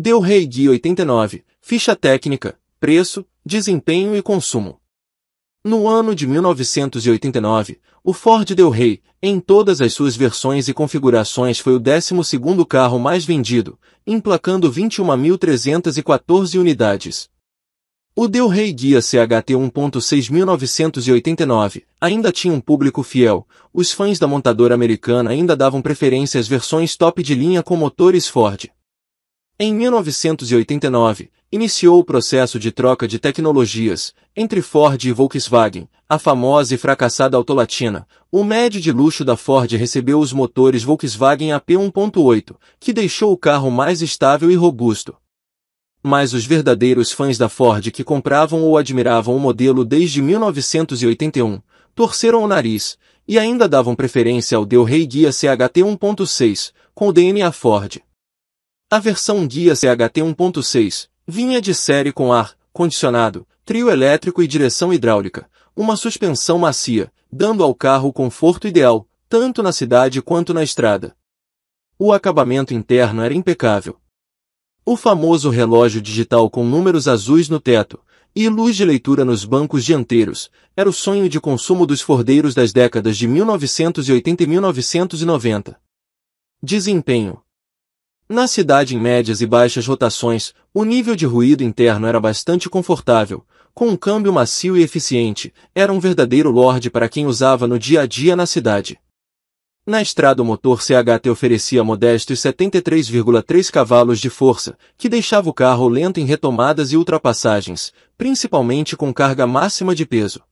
Del Rey Gui 89, ficha técnica, preço, desempenho e consumo. No ano de 1989, o Ford Del Rey, em todas as suas versões e configurações foi o 12 carro mais vendido, emplacando 21.314 unidades. O Del Rey Guia CHT 1.6989 ainda tinha um público fiel, os fãs da montadora americana ainda davam preferência às versões top de linha com motores Ford. Em 1989, iniciou o processo de troca de tecnologias entre Ford e Volkswagen, a famosa e fracassada Autolatina. O médio de luxo da Ford recebeu os motores Volkswagen AP 1.8, que deixou o carro mais estável e robusto. Mas os verdadeiros fãs da Ford que compravam ou admiravam o modelo desde 1981 torceram o nariz e ainda davam preferência ao Del Rey Guia CHT 1.6, com o DNA Ford. A versão guia CHT 1.6 vinha de série com ar, condicionado, trio elétrico e direção hidráulica, uma suspensão macia, dando ao carro o conforto ideal, tanto na cidade quanto na estrada. O acabamento interno era impecável. O famoso relógio digital com números azuis no teto e luz de leitura nos bancos dianteiros era o sonho de consumo dos Fordeiros das décadas de 1980 e 1990. Desempenho na cidade em médias e baixas rotações, o nível de ruído interno era bastante confortável, com um câmbio macio e eficiente, era um verdadeiro lorde para quem usava no dia a dia na cidade. Na estrada o motor CHT oferecia modestos 73,3 cavalos de força, que deixava o carro lento em retomadas e ultrapassagens, principalmente com carga máxima de peso.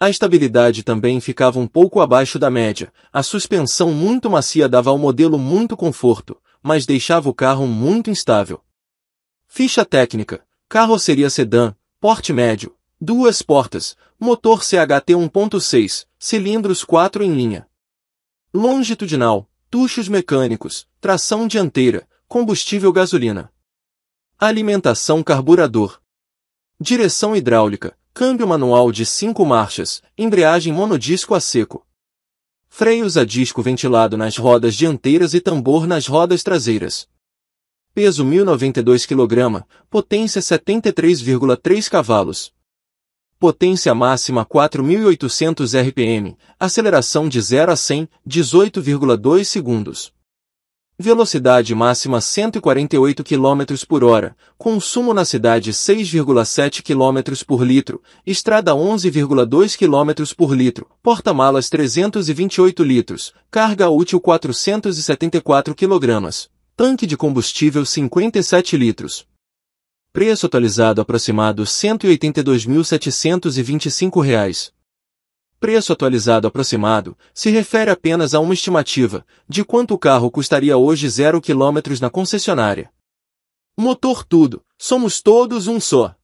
A estabilidade também ficava um pouco abaixo da média, a suspensão muito macia dava ao modelo muito conforto, mas deixava o carro muito instável. Ficha técnica. Carroceria sedã, porte médio, duas portas, motor CHT 1.6, cilindros 4 em linha. Longitudinal, tuchos mecânicos, tração dianteira, combustível gasolina. Alimentação carburador. Direção hidráulica, câmbio manual de 5 marchas, embreagem monodisco a seco freios a disco ventilado nas rodas dianteiras e tambor nas rodas traseiras. Peso 1092 kg, potência 73,3 cavalos. Potência máxima 4800 RPM, aceleração de 0 a 100, 18,2 segundos. Velocidade máxima 148 km por hora, consumo na cidade 6,7 km por litro, estrada 11,2 km por litro, porta-malas 328 litros, carga útil 474 kg, tanque de combustível 57 litros. Preço atualizado aproximado R$ 182.725. Preço atualizado aproximado se refere apenas a uma estimativa de quanto o carro custaria hoje 0 km na concessionária. Motor tudo, somos todos um só.